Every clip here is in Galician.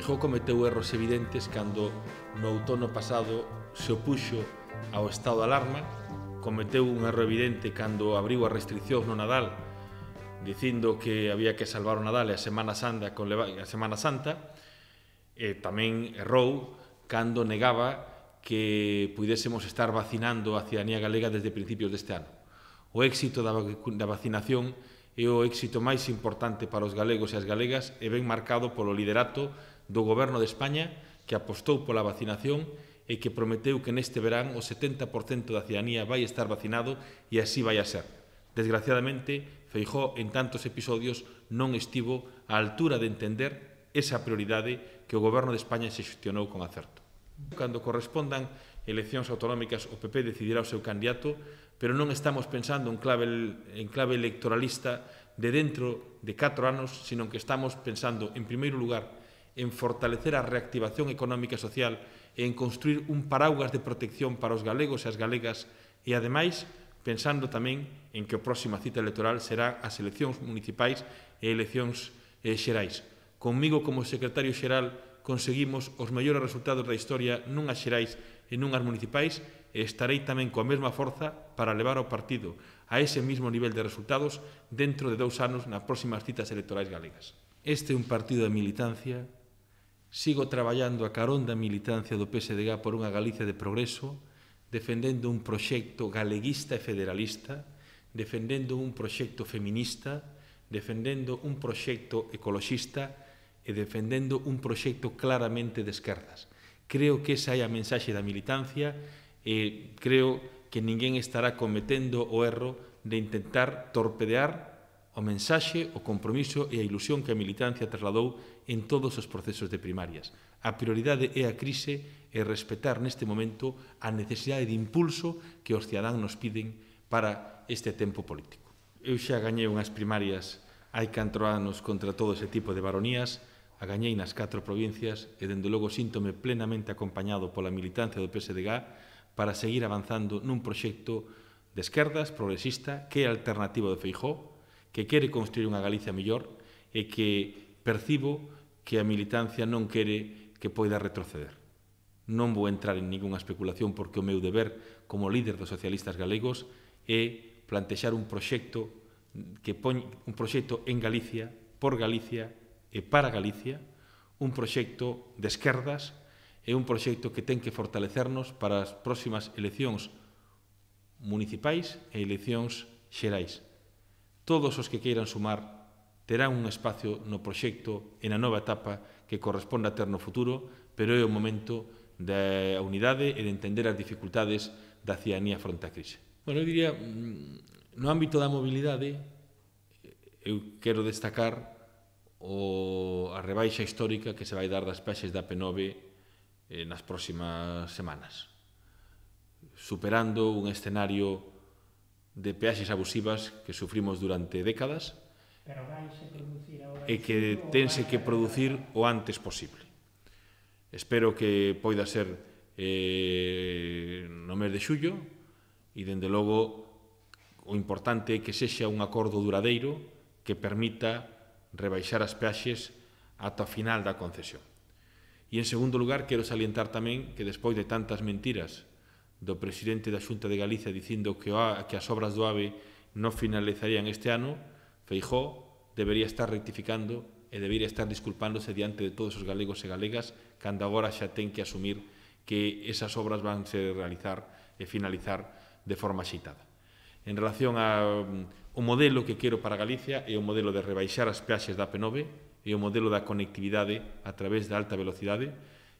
Feijó cometeu erros evidentes cando no outono pasado se opuxo ao estado de alarma, cometeu un erro evidente cando abriu a restricción no Nadal, dicindo que había que salvar o Nadal e a Semana Santa con a Semana Santa, e tamén errou cando negaba que pudésemos estar vacinando a cidadanía galega desde principios deste ano. O éxito da vacinación é o éxito máis importante para os galegos e as galegas e ben marcado polo liderato do Goberno de España que apostou pola vacinación e que prometeu que neste verán o 70% da cidadanía vai estar vacinado e así vai a ser. Desgraciadamente, Feijó en tantos episodios non estivo á altura de entender esa prioridade que o Goberno de España se xestionou con acerto. Cando correspondan eleccións autonómicas, o PP decidirá o seu candidato, pero non estamos pensando en clave, en clave electoralista de dentro de 4 anos, sino que estamos pensando, en primeiro lugar, en fortalecer a reactivación económica e social e en construir un paraugas de protección para os galegos e as galegas e, ademais, pensando tamén en que a próxima cita electoral será as eleccións municipais e eleccións eh, xerais. Conmigo como secretario xeral conseguimos os mellores resultados da historia nunhas xerais e nunhas municipais e estarei tamén coa mesma forza para levar o partido a ese mismo nivel de resultados dentro de dous anos nas próximas citas electorais galegas. Este é un partido de militancia Sigo traballando a carón da militancia do PSDG por unha Galicia de progreso, defendendo un proxecto galeguista e federalista, defendendo un proxecto feminista, defendendo un proxecto ecoloxista e defendendo un proxecto claramente de esquerdas. Creo que esa é a mensaxe da militancia e creo que ninguén estará cometendo o erro de intentar torpedear o mensaxe, o compromiso e a ilusión que a militancia trasladou en todos os procesos de primarias. A prioridade é a crise e respetar neste momento a necesidade de impulso que os cidadán nos piden para este tempo político. Eu xa gañei unhas primarias hai cantro anos contra todo ese tipo de varonías, a gañei nas catro provincias e dende logo síntome plenamente acompañado pola militancia do PSDG para seguir avanzando nun proxecto de esquerdas progresista que é alternativo de Feijóo, que quere construir unha Galicia mellor e que percibo que a militancia non quere que poida retroceder. Non vou entrar en ningunha especulación porque o meu deber como líder dos socialistas galegos é plantexar un proxecto que poñ, un proxecto en Galicia, por Galicia e para Galicia, un proxecto de esquerdas é un proxecto que ten que fortalecernos para as próximas eleccións municipais e eleccións xerais todos os que queiran sumar terán un espacio no proxecto e na nova etapa que corresponda a ter no futuro, pero é o momento da unidade e de entender as dificultades da cianía fronte á crise. Bueno, eu diría, mm, no ámbito da mobilidade, eu quero destacar o, a rebaixa histórica que se vai dar das peixes da P9 eh, nas próximas semanas, superando un escenario de peaxes abusivas que sufrimos durante décadas Pero e que tense que producir o antes posible. Espero que poida ser eh, no mes de xullo e, dende logo, o importante é que sexa un acordo duradeiro que permita rebaixar as peaxes ata o final da concesión. E, en segundo lugar, quero salientar tamén que, despois de tantas mentiras do presidente da Xunta de Galicia dicindo que, a, que as obras do AVE non finalizarían este ano, Feijó debería estar rectificando e debería estar disculpándose diante de todos os galegos e galegas cando agora xa ten que asumir que esas obras van se realizar e finalizar de forma xitada. En relación a um, o modelo que quero para Galicia é o modelo de rebaixar as peaxes da P9 e o modelo da conectividade a través da alta velocidade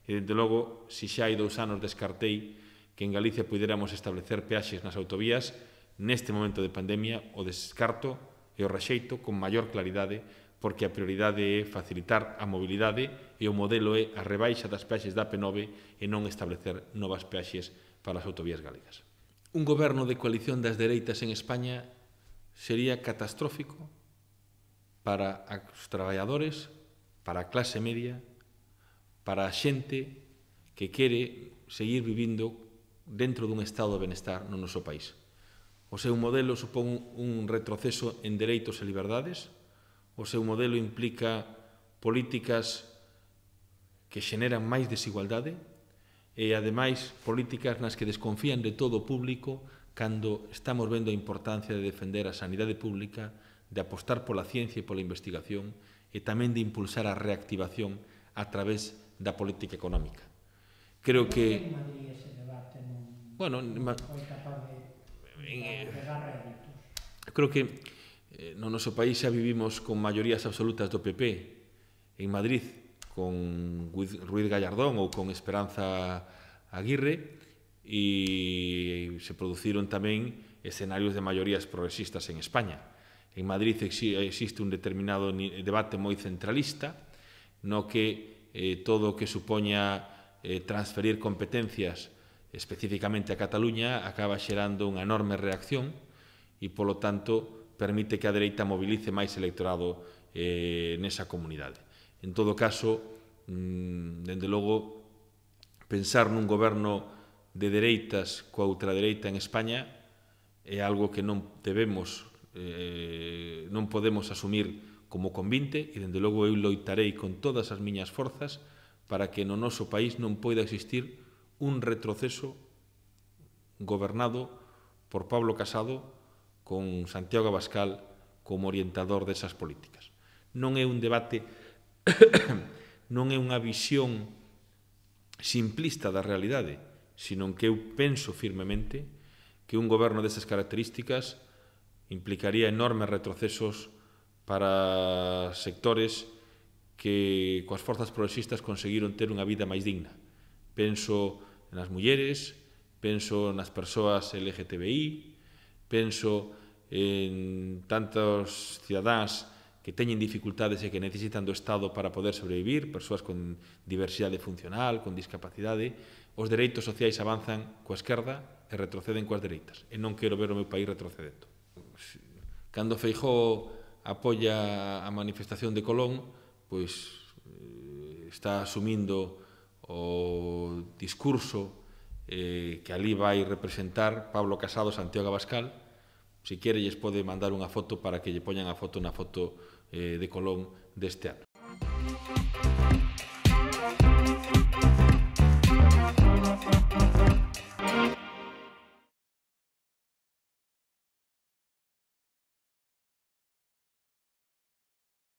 e, dente logo, se xa hai dous anos descartei que en Galicia puderamos establecer peaxes nas autovías, neste momento de pandemia o descarto e o rexeito con maior claridade porque a prioridade é facilitar a mobilidade e o modelo é a rebaixa das peaxes da P9 e non establecer novas peaxes para as autovías galegas. Un goberno de coalición das dereitas en España sería catastrófico para os traballadores, para a clase media, para a xente que quere seguir vivindo dentro dun estado de benestar no noso país. O seu modelo supón un retroceso en dereitos e liberdades, o seu modelo implica políticas que xeneran máis desigualdade e, ademais, políticas nas que desconfían de todo o público cando estamos vendo a importancia de defender a sanidade pública, de apostar pola ciencia e pola investigación e tamén de impulsar a reactivación a través da política económica. Creo que bueno, mas, en, eh, creo que eh, no noso país xa vivimos con maiorías absolutas do PP en Madrid con Ruiz Gallardón ou con Esperanza Aguirre e se produciron tamén escenarios de maiorías progresistas en España. En Madrid existe un determinado debate moi centralista no que eh, todo o que supoña eh, transferir competencias especificamente a Cataluña, acaba xerando unha enorme reacción e, polo tanto, permite que a dereita movilice máis electorado eh, nesa comunidade. En todo caso, mm, dende logo, pensar nun goberno de dereitas coa ultradereita en España é algo que non debemos, eh, non podemos asumir como convinte e, dende logo, eu loitarei con todas as miñas forzas para que no noso país non poida existir un retroceso gobernado por Pablo Casado con Santiago Abascal como orientador desas políticas. Non é un debate non é unha visión simplista da realidade, sino que eu penso firmemente que un goberno desas características implicaría enormes retrocesos para sectores que coas forzas progresistas conseguiron ter unha vida máis digna. Penso nas mulleres, penso nas persoas LGTBI, penso en tantos cidadáns que teñen dificultades e que necesitan do Estado para poder sobrevivir, persoas con diversidade funcional, con discapacidade, os dereitos sociais avanzan coa esquerda e retroceden coas dereitas. E non quero ver o meu país retrocedendo. Cando Feijó apoia a manifestación de Colón, pois eh, está asumindo o discurso eh, que ali vai representar Pablo Casado Santiago Abascal se quere lles pode mandar unha foto para que lle poñan a foto na foto eh, de Colón deste ano